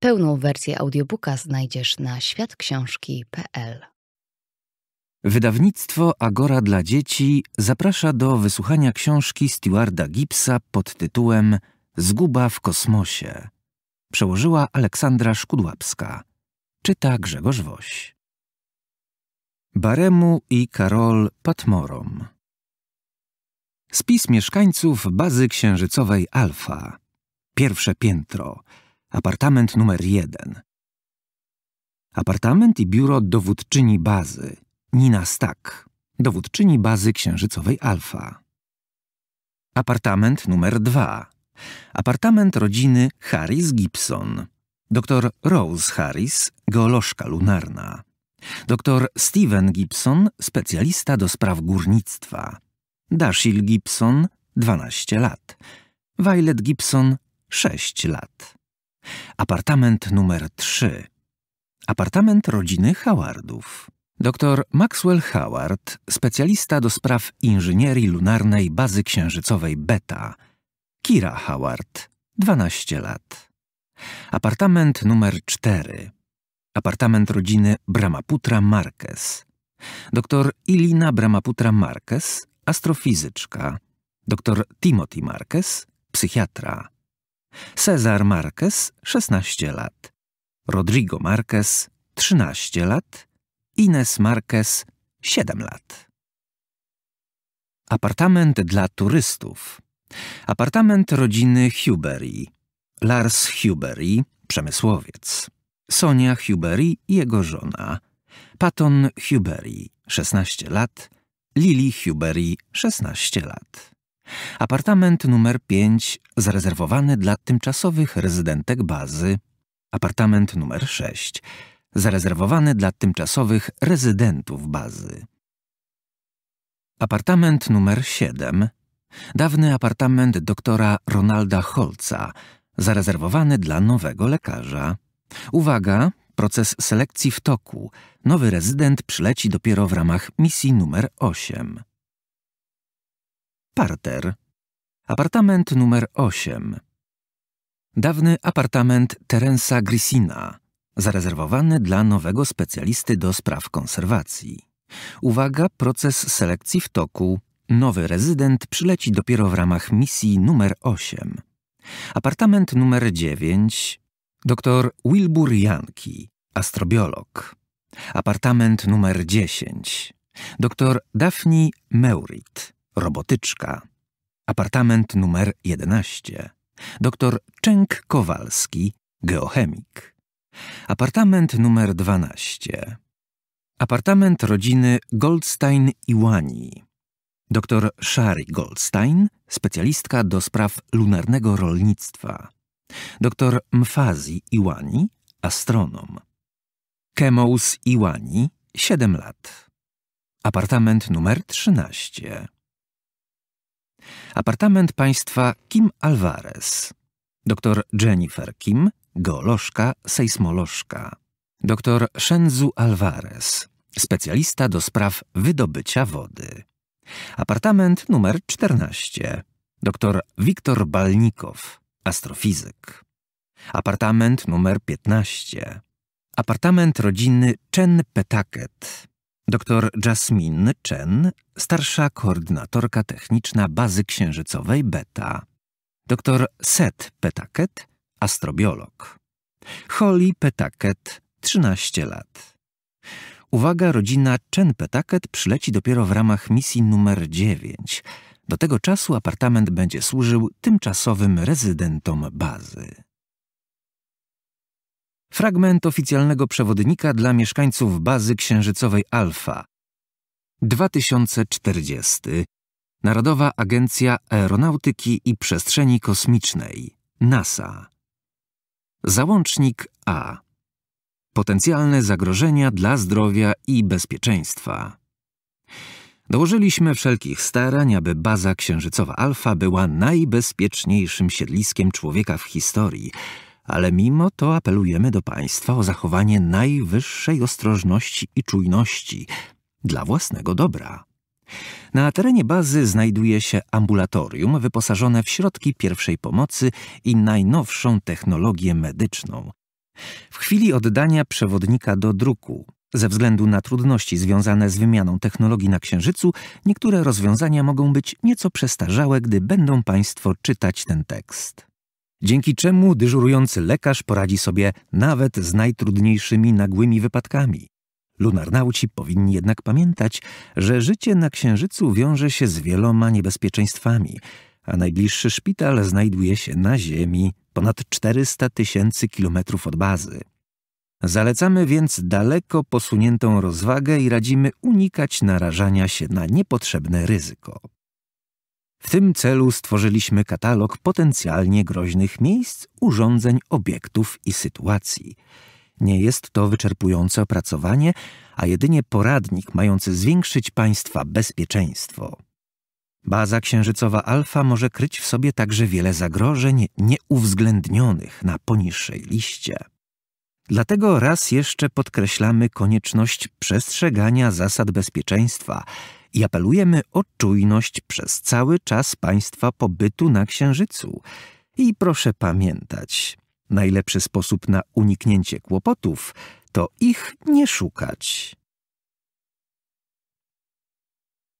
Pełną wersję audiobooka znajdziesz na światksiążki.pl. Wydawnictwo Agora dla dzieci zaprasza do wysłuchania książki Stewarda Gibsa pod tytułem Zguba w kosmosie. Przełożyła Aleksandra Szkudłapska. Czyta Grzegorz Woś. Baremu i Karol Patmorom. Spis mieszkańców bazy księżycowej Alfa. Pierwsze piętro – Apartament numer jeden. Apartament i biuro dowódczyni bazy, Nina Stack, dowódczyni bazy księżycowej Alfa. Apartament numer dwa. Apartament rodziny Harris Gibson. Dr Rose Harris, geolożka lunarna. Dr Steven Gibson, specjalista do spraw górnictwa. Dashiell Gibson, 12 lat. Violet Gibson, 6 lat. Apartament numer 3. Apartament rodziny Howardów. Dr Maxwell Howard, specjalista do spraw inżynierii lunarnej bazy księżycowej Beta. Kira Howard, 12 lat. Apartament numer 4. Apartament rodziny Brahmaputra Marquez. Dr Ilina Brahmaputra Marquez, astrofizyczka. Dr Timothy Marquez, psychiatra. Cezar Marquez 16 lat, Rodrigo Marquez 13 lat, Ines Marquez 7 lat. Apartament dla turystów. Apartament rodziny Hubery. Lars Hubery, przemysłowiec. Sonia Hubery jego żona. Patton Hubery, 16 lat. Lili Hubery, 16 lat. Apartament numer 5 zarezerwowany dla tymczasowych rezydentek bazy. Apartament numer 6 zarezerwowany dla tymczasowych rezydentów bazy. Apartament numer 7 dawny apartament doktora Ronalda Holca zarezerwowany dla nowego lekarza. Uwaga, proces selekcji w toku. Nowy rezydent przyleci dopiero w ramach misji numer 8 parter. Apartament numer 8. Dawny apartament Terensa Grisina, zarezerwowany dla nowego specjalisty do spraw konserwacji. Uwaga, proces selekcji w toku. Nowy rezydent przyleci dopiero w ramach misji numer 8. Apartament numer 9. Dr Wilbur Janki, astrobiolog. Apartament numer 10. Dr Daphne Meurit, Robotyczka. Apartament numer 11. Doktor Częk Kowalski, geochemik. Apartament numer 12. Apartament rodziny Goldstein Wani, Doktor Shari Goldstein, specjalistka do spraw lunarnego rolnictwa. Doktor Mfazi Iwani, astronom. Kemous Iwani, 7 lat. Apartament numer 13. Apartament państwa Kim Alvarez. Dr Jennifer Kim, geolożka, sejsmolożka. Dr Shenzu Alvarez, specjalista do spraw wydobycia wody. Apartament numer 14. Dr Wiktor Balnikow, astrofizyk. Apartament numer 15. Apartament rodzinny Chen Petaket. Dr Jasmine Chen, starsza koordynatorka techniczna bazy księżycowej Beta. Dr Seth Petaket, astrobiolog. Holly Petaket, 13 lat. Uwaga, rodzina Chen Petaket przyleci dopiero w ramach misji numer 9. Do tego czasu apartament będzie służył tymczasowym rezydentom bazy. Fragment oficjalnego przewodnika dla mieszkańców bazy księżycowej Alfa. 2040. Narodowa Agencja Aeronautyki i Przestrzeni Kosmicznej NASA. Załącznik A. Potencjalne zagrożenia dla zdrowia i bezpieczeństwa. Dołożyliśmy wszelkich starań, aby baza księżycowa Alfa była najbezpieczniejszym siedliskiem człowieka w historii – ale mimo to apelujemy do Państwa o zachowanie najwyższej ostrożności i czujności dla własnego dobra. Na terenie bazy znajduje się ambulatorium wyposażone w środki pierwszej pomocy i najnowszą technologię medyczną. W chwili oddania przewodnika do druku, ze względu na trudności związane z wymianą technologii na Księżycu, niektóre rozwiązania mogą być nieco przestarzałe, gdy będą Państwo czytać ten tekst dzięki czemu dyżurujący lekarz poradzi sobie nawet z najtrudniejszymi nagłymi wypadkami. Lunarnauci powinni jednak pamiętać, że życie na Księżycu wiąże się z wieloma niebezpieczeństwami, a najbliższy szpital znajduje się na Ziemi ponad 400 tysięcy kilometrów od bazy. Zalecamy więc daleko posuniętą rozwagę i radzimy unikać narażania się na niepotrzebne ryzyko. W tym celu stworzyliśmy katalog potencjalnie groźnych miejsc, urządzeń, obiektów i sytuacji. Nie jest to wyczerpujące opracowanie, a jedynie poradnik mający zwiększyć Państwa bezpieczeństwo. Baza księżycowa Alfa może kryć w sobie także wiele zagrożeń nieuwzględnionych na poniższej liście. Dlatego raz jeszcze podkreślamy konieczność przestrzegania zasad bezpieczeństwa – i apelujemy o czujność przez cały czas Państwa pobytu na Księżycu. I proszę pamiętać, najlepszy sposób na uniknięcie kłopotów to ich nie szukać.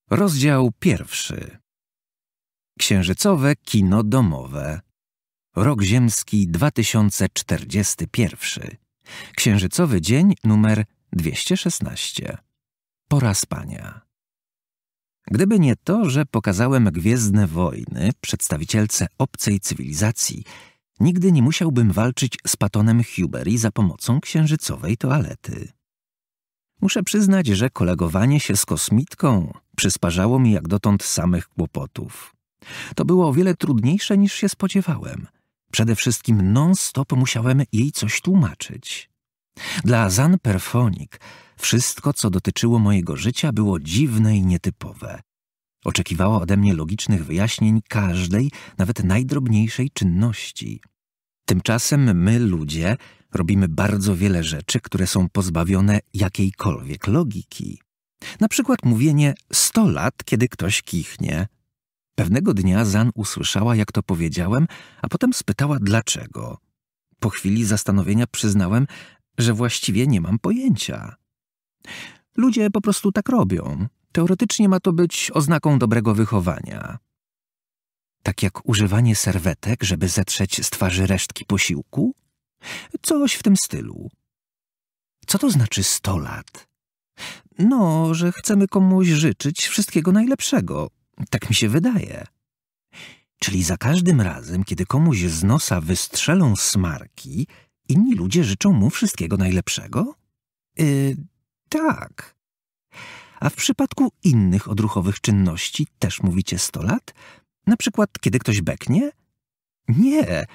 Rozdział pierwszy. Księżycowe kino domowe. Rok ziemski 2041. Księżycowy dzień numer 216. Pora spania. Gdyby nie to, że pokazałem Gwiezdne Wojny przedstawicielce obcej cywilizacji, nigdy nie musiałbym walczyć z Patonem Huberi za pomocą księżycowej toalety. Muszę przyznać, że kolegowanie się z kosmitką przysparzało mi jak dotąd samych kłopotów. To było o wiele trudniejsze niż się spodziewałem. Przede wszystkim non-stop musiałem jej coś tłumaczyć. Dla Zan Perfonik wszystko, co dotyczyło mojego życia, było dziwne i nietypowe. Oczekiwała ode mnie logicznych wyjaśnień każdej, nawet najdrobniejszej czynności. Tymczasem my, ludzie, robimy bardzo wiele rzeczy, które są pozbawione jakiejkolwiek logiki. Na przykład mówienie 100 lat, kiedy ktoś kichnie. Pewnego dnia Zan usłyszała, jak to powiedziałem, a potem spytała dlaczego. Po chwili zastanowienia przyznałem, że właściwie nie mam pojęcia. Ludzie po prostu tak robią. Teoretycznie ma to być oznaką dobrego wychowania. Tak jak używanie serwetek, żeby zetrzeć z twarzy resztki posiłku? Coś w tym stylu. Co to znaczy 100 lat? No, że chcemy komuś życzyć wszystkiego najlepszego. Tak mi się wydaje. Czyli za każdym razem, kiedy komuś z nosa wystrzelą smarki, inni ludzie życzą mu wszystkiego najlepszego? Yy, tak. A w przypadku innych odruchowych czynności też mówicie 100 lat? Na przykład, kiedy ktoś beknie? Nie.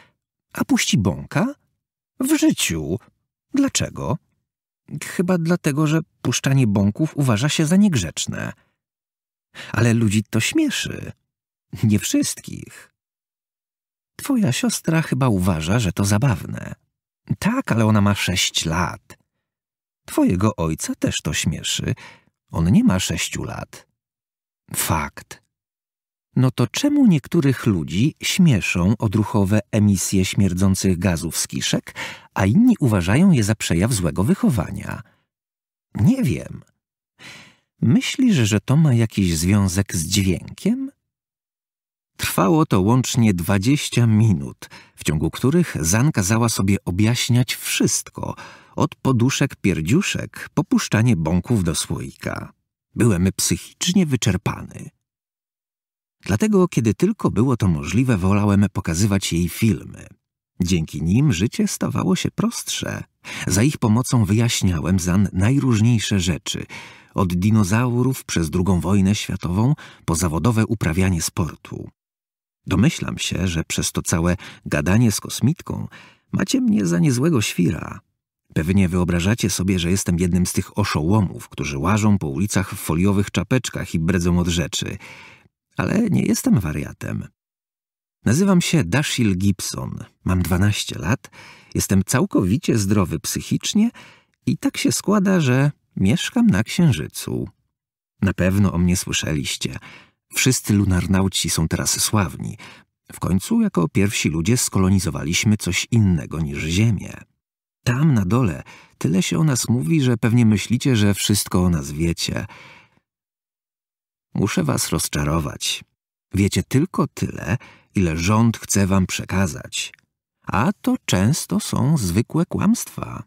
A puści bąka? W życiu. Dlaczego? Chyba dlatego, że puszczanie bąków uważa się za niegrzeczne. Ale ludzi to śmieszy. Nie wszystkich. Twoja siostra chyba uważa, że to zabawne. Tak, ale ona ma sześć lat. Twojego ojca też to śmieszy. On nie ma sześciu lat. Fakt. No to czemu niektórych ludzi śmieszą odruchowe emisje śmierdzących gazów z kiszek, a inni uważają je za przejaw złego wychowania? Nie wiem. Myślisz, że to ma jakiś związek z dźwiękiem? Trwało to łącznie 20 minut, w ciągu których Zan kazała sobie objaśniać wszystko – od poduszek pierdziuszek popuszczanie bąków do słoika. Byłem psychicznie wyczerpany. Dlatego, kiedy tylko było to możliwe, wolałem pokazywać jej filmy. Dzięki nim życie stawało się prostsze. Za ich pomocą wyjaśniałem zan najróżniejsze rzeczy, od dinozaurów przez II wojnę światową po zawodowe uprawianie sportu. Domyślam się, że przez to całe gadanie z kosmitką macie mnie za niezłego świra. Pewnie wyobrażacie sobie, że jestem jednym z tych oszołomów, którzy łażą po ulicach w foliowych czapeczkach i bredzą od rzeczy. Ale nie jestem wariatem. Nazywam się Dashiell Gibson, mam 12 lat, jestem całkowicie zdrowy psychicznie i tak się składa, że mieszkam na Księżycu. Na pewno o mnie słyszeliście. Wszyscy lunarnauci są teraz sławni. W końcu, jako pierwsi ludzie, skolonizowaliśmy coś innego niż Ziemię. Tam na dole tyle się o nas mówi, że pewnie myślicie, że wszystko o nas wiecie. Muszę was rozczarować. Wiecie tylko tyle, ile rząd chce wam przekazać. A to często są zwykłe kłamstwa.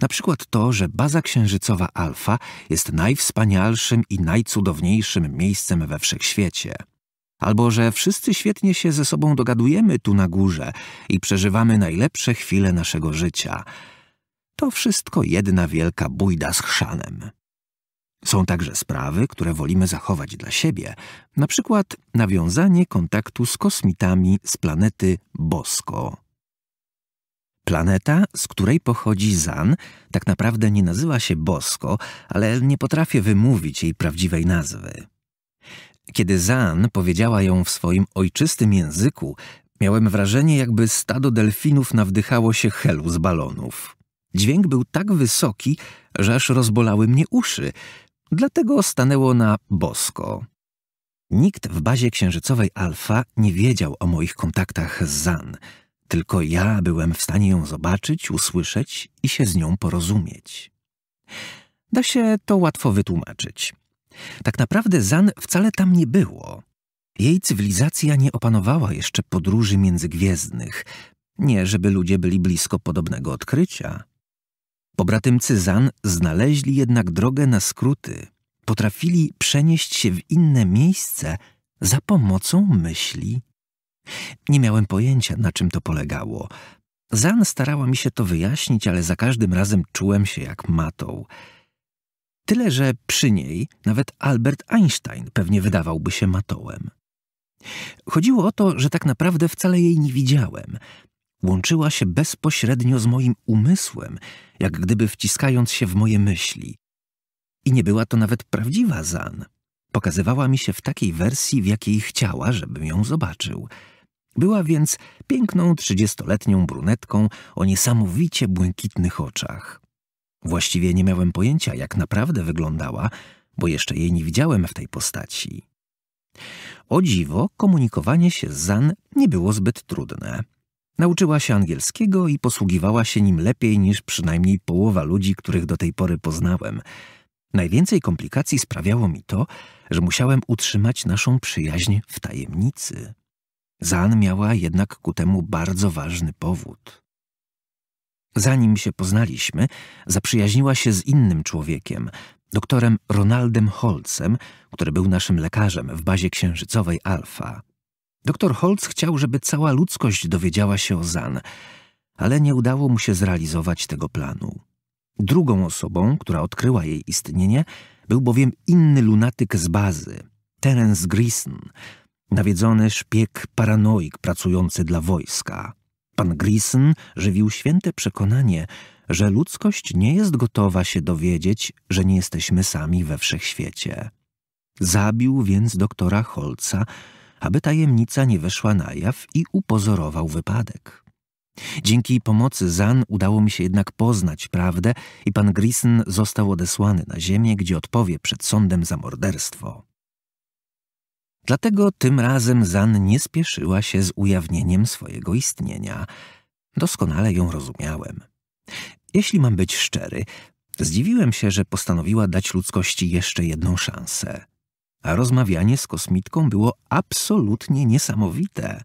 Na przykład to, że baza księżycowa Alfa jest najwspanialszym i najcudowniejszym miejscem we wszechświecie – albo że wszyscy świetnie się ze sobą dogadujemy tu na górze i przeżywamy najlepsze chwile naszego życia. To wszystko jedna wielka bójda z chrzanem. Są także sprawy, które wolimy zachować dla siebie, na przykład nawiązanie kontaktu z kosmitami z planety Bosko. Planeta, z której pochodzi Zan, tak naprawdę nie nazywa się Bosko, ale nie potrafię wymówić jej prawdziwej nazwy. Kiedy Zan powiedziała ją w swoim ojczystym języku, miałem wrażenie, jakby stado delfinów nawdychało się helu z balonów. Dźwięk był tak wysoki, że aż rozbolały mnie uszy, dlatego stanęło na bosko. Nikt w bazie księżycowej Alfa nie wiedział o moich kontaktach z Zan. Tylko ja byłem w stanie ją zobaczyć, usłyszeć i się z nią porozumieć. Da się to łatwo wytłumaczyć. Tak naprawdę Zan wcale tam nie było. Jej cywilizacja nie opanowała jeszcze podróży międzygwiezdnych. Nie, żeby ludzie byli blisko podobnego odkrycia. Pobratymcy Zan znaleźli jednak drogę na skróty. Potrafili przenieść się w inne miejsce za pomocą myśli. Nie miałem pojęcia, na czym to polegało. Zan starała mi się to wyjaśnić, ale za każdym razem czułem się jak matą – Tyle, że przy niej nawet Albert Einstein pewnie wydawałby się matołem. Chodziło o to, że tak naprawdę wcale jej nie widziałem. Łączyła się bezpośrednio z moim umysłem, jak gdyby wciskając się w moje myśli. I nie była to nawet prawdziwa Zan. Pokazywała mi się w takiej wersji, w jakiej chciała, żebym ją zobaczył. Była więc piękną trzydziestoletnią brunetką o niesamowicie błękitnych oczach. Właściwie nie miałem pojęcia, jak naprawdę wyglądała, bo jeszcze jej nie widziałem w tej postaci. O dziwo, komunikowanie się z Zan nie było zbyt trudne. Nauczyła się angielskiego i posługiwała się nim lepiej niż przynajmniej połowa ludzi, których do tej pory poznałem. Najwięcej komplikacji sprawiało mi to, że musiałem utrzymać naszą przyjaźń w tajemnicy. Zan miała jednak ku temu bardzo ważny powód. Zanim się poznaliśmy, zaprzyjaźniła się z innym człowiekiem, doktorem Ronaldem Holcem, który był naszym lekarzem w bazie księżycowej Alfa. Doktor Holc chciał, żeby cała ludzkość dowiedziała się o Zan, ale nie udało mu się zrealizować tego planu. Drugą osobą, która odkryła jej istnienie, był bowiem inny lunatyk z bazy, Terence Grison, nawiedzony szpieg paranoik pracujący dla wojska. Pan Grisen żywił święte przekonanie, że ludzkość nie jest gotowa się dowiedzieć, że nie jesteśmy sami we wszechświecie. Zabił więc doktora Holca, aby tajemnica nie weszła na jaw i upozorował wypadek. Dzięki pomocy Zan udało mi się jednak poznać prawdę i pan Grisen został odesłany na ziemię, gdzie odpowie przed sądem za morderstwo. Dlatego tym razem Zan nie spieszyła się z ujawnieniem swojego istnienia. Doskonale ją rozumiałem. Jeśli mam być szczery, zdziwiłem się, że postanowiła dać ludzkości jeszcze jedną szansę. A rozmawianie z kosmitką było absolutnie niesamowite.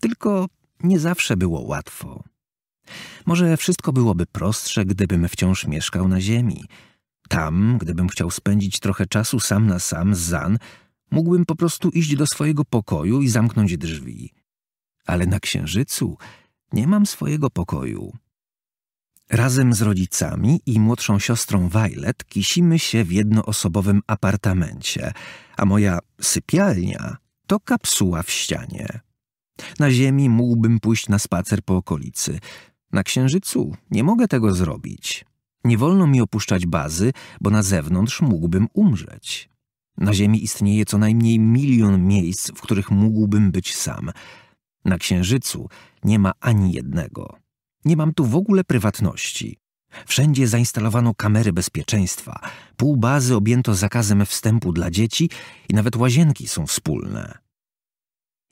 Tylko nie zawsze było łatwo. Może wszystko byłoby prostsze, gdybym wciąż mieszkał na Ziemi. Tam, gdybym chciał spędzić trochę czasu sam na sam z Zan, Mógłbym po prostu iść do swojego pokoju i zamknąć drzwi. Ale na księżycu nie mam swojego pokoju. Razem z rodzicami i młodszą siostrą Violet kisimy się w jednoosobowym apartamencie, a moja sypialnia to kapsuła w ścianie. Na ziemi mógłbym pójść na spacer po okolicy. Na księżycu nie mogę tego zrobić. Nie wolno mi opuszczać bazy, bo na zewnątrz mógłbym umrzeć. Na Ziemi istnieje co najmniej milion miejsc, w których mógłbym być sam. Na Księżycu nie ma ani jednego. Nie mam tu w ogóle prywatności. Wszędzie zainstalowano kamery bezpieczeństwa, pół bazy objęto zakazem wstępu dla dzieci i nawet łazienki są wspólne.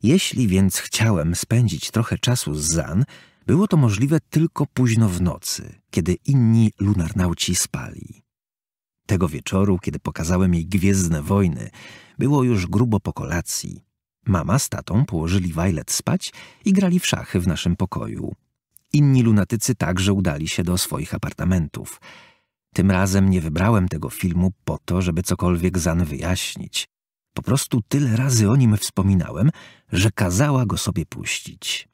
Jeśli więc chciałem spędzić trochę czasu z Zan, było to możliwe tylko późno w nocy, kiedy inni lunarnauci spali. Tego wieczoru, kiedy pokazałem jej Gwiezdne Wojny, było już grubo po kolacji. Mama z tatą położyli Violet spać i grali w szachy w naszym pokoju. Inni lunatycy także udali się do swoich apartamentów. Tym razem nie wybrałem tego filmu po to, żeby cokolwiek Zan wyjaśnić. Po prostu tyle razy o nim wspominałem, że kazała go sobie puścić.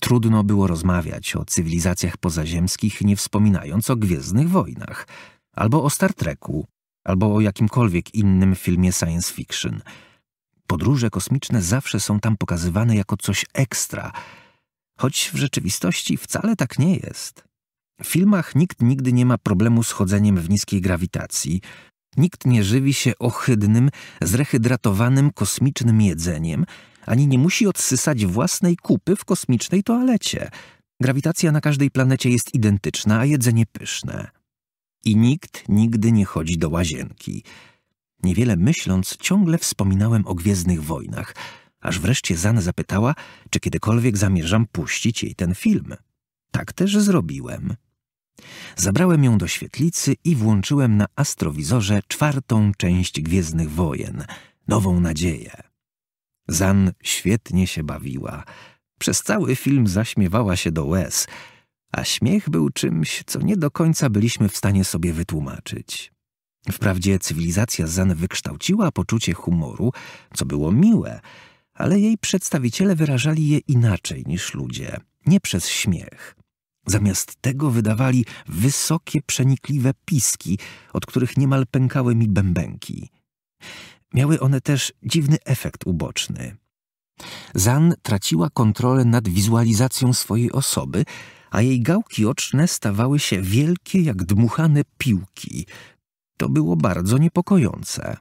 Trudno było rozmawiać o cywilizacjach pozaziemskich, nie wspominając o Gwiezdnych Wojnach – albo o Star Treku, albo o jakimkolwiek innym filmie science fiction. Podróże kosmiczne zawsze są tam pokazywane jako coś ekstra, choć w rzeczywistości wcale tak nie jest. W filmach nikt nigdy nie ma problemu z chodzeniem w niskiej grawitacji, nikt nie żywi się ohydnym, zrehydratowanym kosmicznym jedzeniem, ani nie musi odsysać własnej kupy w kosmicznej toalecie. Grawitacja na każdej planecie jest identyczna, a jedzenie pyszne i nikt nigdy nie chodzi do łazienki. Niewiele myśląc, ciągle wspominałem o Gwiezdnych Wojnach, aż wreszcie Zan zapytała, czy kiedykolwiek zamierzam puścić jej ten film. Tak też zrobiłem. Zabrałem ją do świetlicy i włączyłem na astrowizorze czwartą część Gwiezdnych Wojen, Nową Nadzieję. Zan świetnie się bawiła. Przez cały film zaśmiewała się do łez – a śmiech był czymś, co nie do końca byliśmy w stanie sobie wytłumaczyć. Wprawdzie cywilizacja Zen wykształciła poczucie humoru, co było miłe, ale jej przedstawiciele wyrażali je inaczej niż ludzie, nie przez śmiech. Zamiast tego wydawali wysokie, przenikliwe piski, od których niemal pękały mi bębenki. Miały one też dziwny efekt uboczny. Zan traciła kontrolę nad wizualizacją swojej osoby, a jej gałki oczne stawały się wielkie jak dmuchane piłki. To było bardzo niepokojące.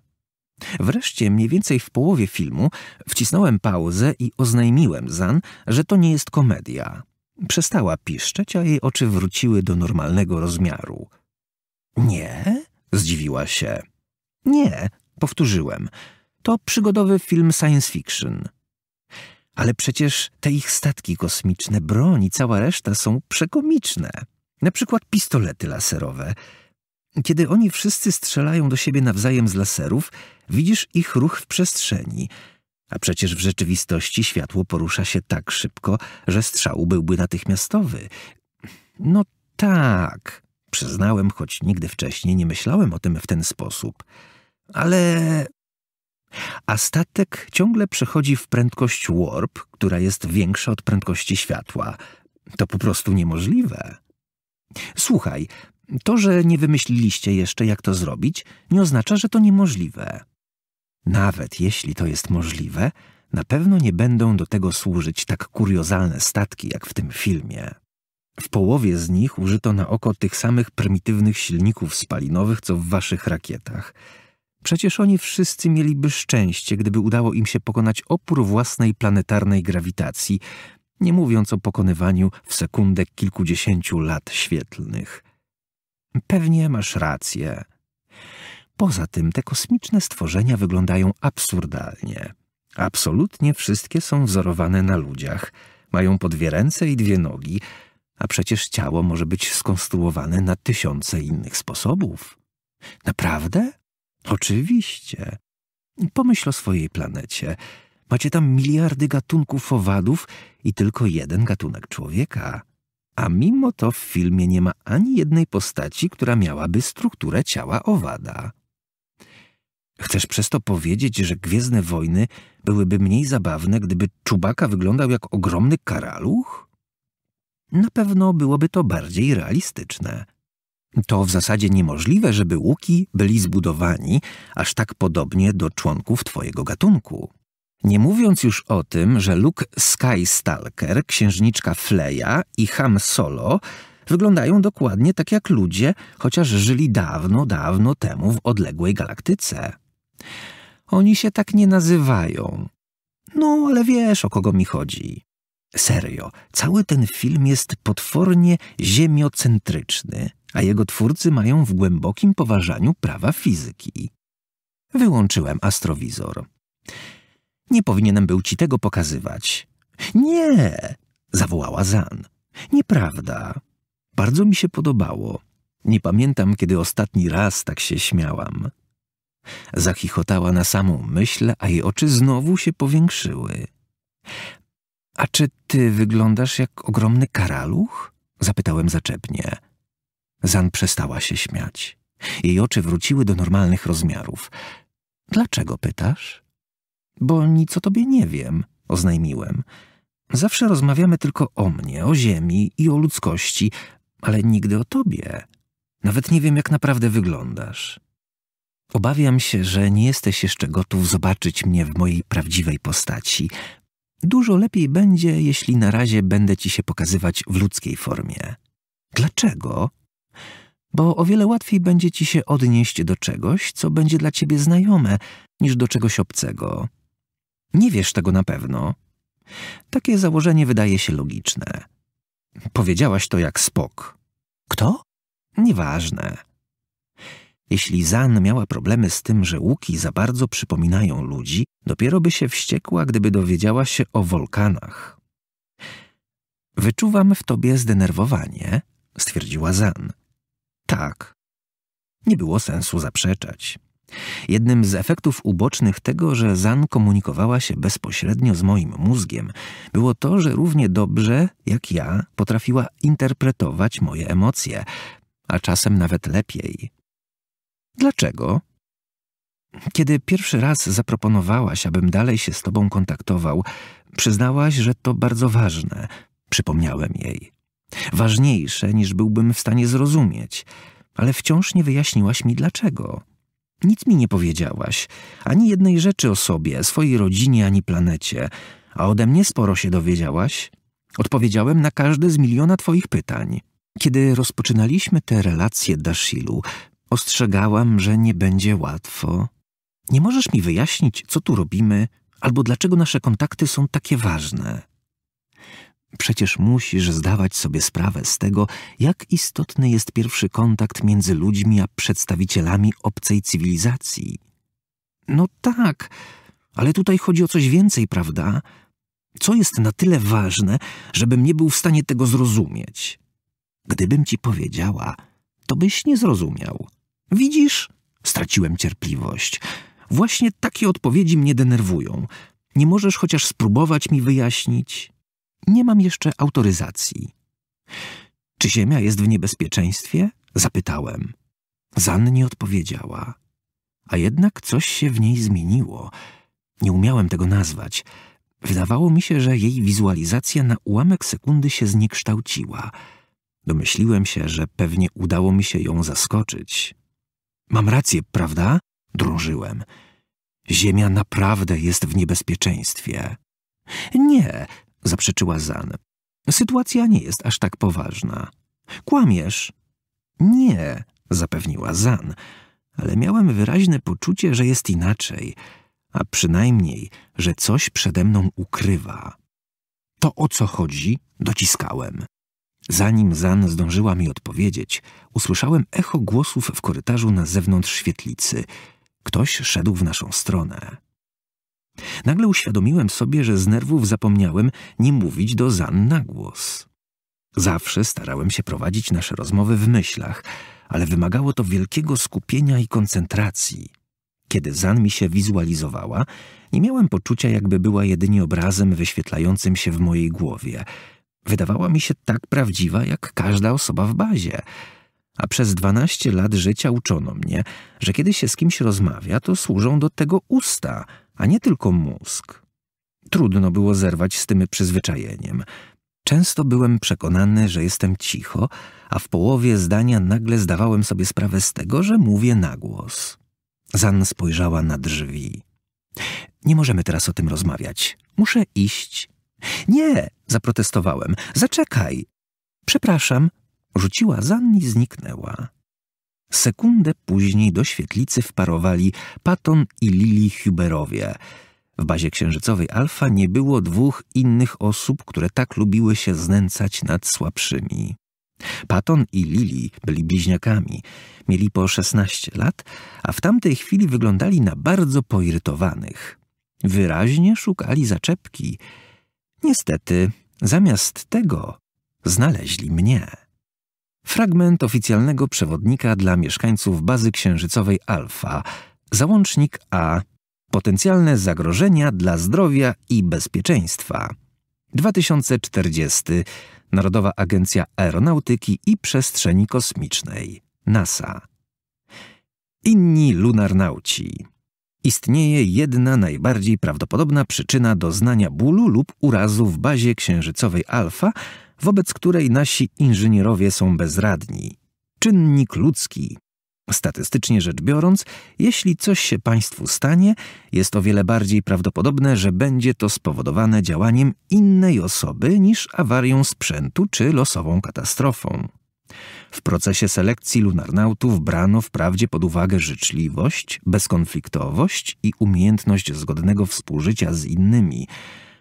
Wreszcie, mniej więcej w połowie filmu, wcisnąłem pauzę i oznajmiłem Zan, że to nie jest komedia. Przestała piszczeć, a jej oczy wróciły do normalnego rozmiaru. Nie? zdziwiła się. Nie, powtórzyłem. To przygodowy film science fiction. Ale przecież te ich statki kosmiczne, broń i cała reszta są przekomiczne. Na przykład pistolety laserowe. Kiedy oni wszyscy strzelają do siebie nawzajem z laserów, widzisz ich ruch w przestrzeni. A przecież w rzeczywistości światło porusza się tak szybko, że strzał byłby natychmiastowy. No tak, przyznałem, choć nigdy wcześniej nie myślałem o tym w ten sposób. Ale a statek ciągle przechodzi w prędkość warp, która jest większa od prędkości światła. To po prostu niemożliwe. Słuchaj, to, że nie wymyśliliście jeszcze, jak to zrobić, nie oznacza, że to niemożliwe. Nawet jeśli to jest możliwe, na pewno nie będą do tego służyć tak kuriozalne statki jak w tym filmie. W połowie z nich użyto na oko tych samych prymitywnych silników spalinowych, co w waszych rakietach – Przecież oni wszyscy mieliby szczęście, gdyby udało im się pokonać opór własnej planetarnej grawitacji, nie mówiąc o pokonywaniu w sekundę kilkudziesięciu lat świetlnych. Pewnie masz rację. Poza tym te kosmiczne stworzenia wyglądają absurdalnie. Absolutnie wszystkie są wzorowane na ludziach. Mają po dwie ręce i dwie nogi, a przecież ciało może być skonstruowane na tysiące innych sposobów. Naprawdę? Oczywiście. Pomyśl o swojej planecie. Macie tam miliardy gatunków owadów i tylko jeden gatunek człowieka. A mimo to w filmie nie ma ani jednej postaci, która miałaby strukturę ciała owada. Chcesz przez to powiedzieć, że Gwiezdne Wojny byłyby mniej zabawne, gdyby Czubaka wyglądał jak ogromny karaluch? Na pewno byłoby to bardziej realistyczne. To w zasadzie niemożliwe, żeby łuki byli zbudowani aż tak podobnie do członków Twojego gatunku. Nie mówiąc już o tym, że Luke Skystalker, księżniczka Fleja i Ham Solo wyglądają dokładnie tak jak ludzie, chociaż żyli dawno, dawno temu w odległej galaktyce. Oni się tak nie nazywają. No, ale wiesz, o kogo mi chodzi. Serio, cały ten film jest potwornie ziemiocentryczny a jego twórcy mają w głębokim poważaniu prawa fizyki. Wyłączyłem astrowizor. Nie powinienem był ci tego pokazywać. Nie! zawołała Zan. Nieprawda. Bardzo mi się podobało. Nie pamiętam, kiedy ostatni raz tak się śmiałam. Zachichotała na samą myśl, a jej oczy znowu się powiększyły. A czy ty wyglądasz jak ogromny karaluch? Zapytałem zaczepnie. Zan przestała się śmiać. Jej oczy wróciły do normalnych rozmiarów. Dlaczego pytasz? Bo nic o tobie nie wiem, oznajmiłem. Zawsze rozmawiamy tylko o mnie, o ziemi i o ludzkości, ale nigdy o tobie. Nawet nie wiem, jak naprawdę wyglądasz. Obawiam się, że nie jesteś jeszcze gotów zobaczyć mnie w mojej prawdziwej postaci. Dużo lepiej będzie, jeśli na razie będę ci się pokazywać w ludzkiej formie. Dlaczego? bo o wiele łatwiej będzie ci się odnieść do czegoś, co będzie dla ciebie znajome, niż do czegoś obcego. Nie wiesz tego na pewno. Takie założenie wydaje się logiczne. Powiedziałaś to jak spok. Kto? Nieważne. Jeśli Zan miała problemy z tym, że łuki za bardzo przypominają ludzi, dopiero by się wściekła, gdyby dowiedziała się o wolkanach. Wyczuwam w tobie zdenerwowanie, stwierdziła Zan. Tak. Nie było sensu zaprzeczać. Jednym z efektów ubocznych tego, że Zan komunikowała się bezpośrednio z moim mózgiem, było to, że równie dobrze jak ja potrafiła interpretować moje emocje, a czasem nawet lepiej. Dlaczego? Kiedy pierwszy raz zaproponowałaś, abym dalej się z tobą kontaktował, przyznałaś, że to bardzo ważne. Przypomniałem jej. Ważniejsze niż byłbym w stanie zrozumieć, ale wciąż nie wyjaśniłaś mi dlaczego. Nic mi nie powiedziałaś, ani jednej rzeczy o sobie, swojej rodzinie, ani planecie, a ode mnie sporo się dowiedziałaś. Odpowiedziałem na każde z miliona Twoich pytań. Kiedy rozpoczynaliśmy te relacje Dashilu, ostrzegałam, że nie będzie łatwo. Nie możesz mi wyjaśnić, co tu robimy, albo dlaczego nasze kontakty są takie ważne. Przecież musisz zdawać sobie sprawę z tego, jak istotny jest pierwszy kontakt między ludźmi a przedstawicielami obcej cywilizacji. No tak, ale tutaj chodzi o coś więcej, prawda? Co jest na tyle ważne, żebym nie był w stanie tego zrozumieć? Gdybym ci powiedziała, to byś nie zrozumiał. Widzisz? Straciłem cierpliwość. Właśnie takie odpowiedzi mnie denerwują. Nie możesz chociaż spróbować mi wyjaśnić? Nie mam jeszcze autoryzacji. Czy Ziemia jest w niebezpieczeństwie? Zapytałem. Zan nie odpowiedziała. A jednak coś się w niej zmieniło. Nie umiałem tego nazwać. Wydawało mi się, że jej wizualizacja na ułamek sekundy się zniekształciła. Domyśliłem się, że pewnie udało mi się ją zaskoczyć. Mam rację, prawda? Drążyłem. Ziemia naprawdę jest w niebezpieczeństwie. Nie, zaprzeczyła Zan. Sytuacja nie jest aż tak poważna. Kłamiesz? Nie, zapewniła Zan, ale miałem wyraźne poczucie, że jest inaczej, a przynajmniej, że coś przede mną ukrywa. To o co chodzi, dociskałem. Zanim Zan zdążyła mi odpowiedzieć, usłyszałem echo głosów w korytarzu na zewnątrz świetlicy. Ktoś szedł w naszą stronę. Nagle uświadomiłem sobie, że z nerwów zapomniałem nie mówić do Zan na głos. Zawsze starałem się prowadzić nasze rozmowy w myślach, ale wymagało to wielkiego skupienia i koncentracji. Kiedy Zan mi się wizualizowała, nie miałem poczucia, jakby była jedynie obrazem wyświetlającym się w mojej głowie. Wydawała mi się tak prawdziwa, jak każda osoba w bazie. A przez 12 lat życia uczono mnie, że kiedy się z kimś rozmawia, to służą do tego usta – a nie tylko mózg. Trudno było zerwać z tym przyzwyczajeniem. Często byłem przekonany, że jestem cicho, a w połowie zdania nagle zdawałem sobie sprawę z tego, że mówię na głos. Zan spojrzała na drzwi. Nie możemy teraz o tym rozmawiać. Muszę iść. Nie, zaprotestowałem. Zaczekaj. Przepraszam, rzuciła Zan i zniknęła. Sekundę później do świetlicy wparowali Patton i Lili Huberowie. W bazie księżycowej Alfa nie było dwóch innych osób, które tak lubiły się znęcać nad słabszymi. Patton i Lili byli bliźniakami, mieli po 16 lat, a w tamtej chwili wyglądali na bardzo poirytowanych. Wyraźnie szukali zaczepki. Niestety, zamiast tego znaleźli mnie. Fragment oficjalnego przewodnika dla mieszkańców bazy księżycowej Alfa, załącznik A. Potencjalne zagrożenia dla zdrowia i bezpieczeństwa. 2040 Narodowa Agencja Aeronautyki i Przestrzeni Kosmicznej NASA. Inni lunarnauci. Istnieje jedna najbardziej prawdopodobna przyczyna doznania bólu lub urazu w bazie księżycowej Alfa, wobec której nasi inżynierowie są bezradni. Czynnik ludzki. Statystycznie rzecz biorąc, jeśli coś się Państwu stanie, jest o wiele bardziej prawdopodobne, że będzie to spowodowane działaniem innej osoby niż awarią sprzętu czy losową katastrofą. W procesie selekcji lunarnautów brano wprawdzie pod uwagę życzliwość, bezkonfliktowość i umiejętność zgodnego współżycia z innymi –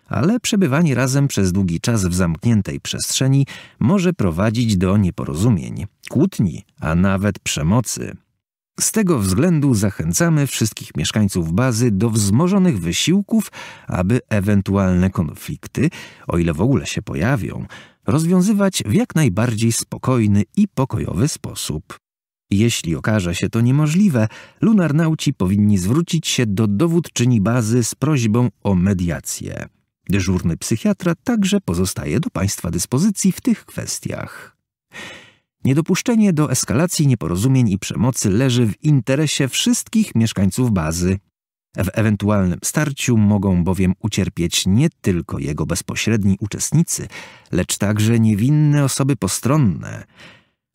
ale przebywanie razem przez długi czas w zamkniętej przestrzeni może prowadzić do nieporozumień, kłótni, a nawet przemocy. Z tego względu zachęcamy wszystkich mieszkańców bazy do wzmożonych wysiłków, aby ewentualne konflikty, o ile w ogóle się pojawią, rozwiązywać w jak najbardziej spokojny i pokojowy sposób. Jeśli okaże się to niemożliwe, lunarnauci powinni zwrócić się do dowódczyni bazy z prośbą o mediację. Dyżurny psychiatra także pozostaje do Państwa dyspozycji w tych kwestiach. Niedopuszczenie do eskalacji nieporozumień i przemocy leży w interesie wszystkich mieszkańców bazy. W ewentualnym starciu mogą bowiem ucierpieć nie tylko jego bezpośredni uczestnicy, lecz także niewinne osoby postronne.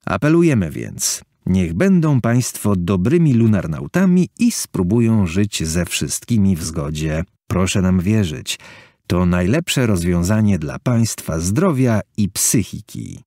Apelujemy więc, niech będą Państwo dobrymi lunarnautami i spróbują żyć ze wszystkimi w zgodzie. Proszę nam wierzyć, to najlepsze rozwiązanie dla państwa zdrowia i psychiki.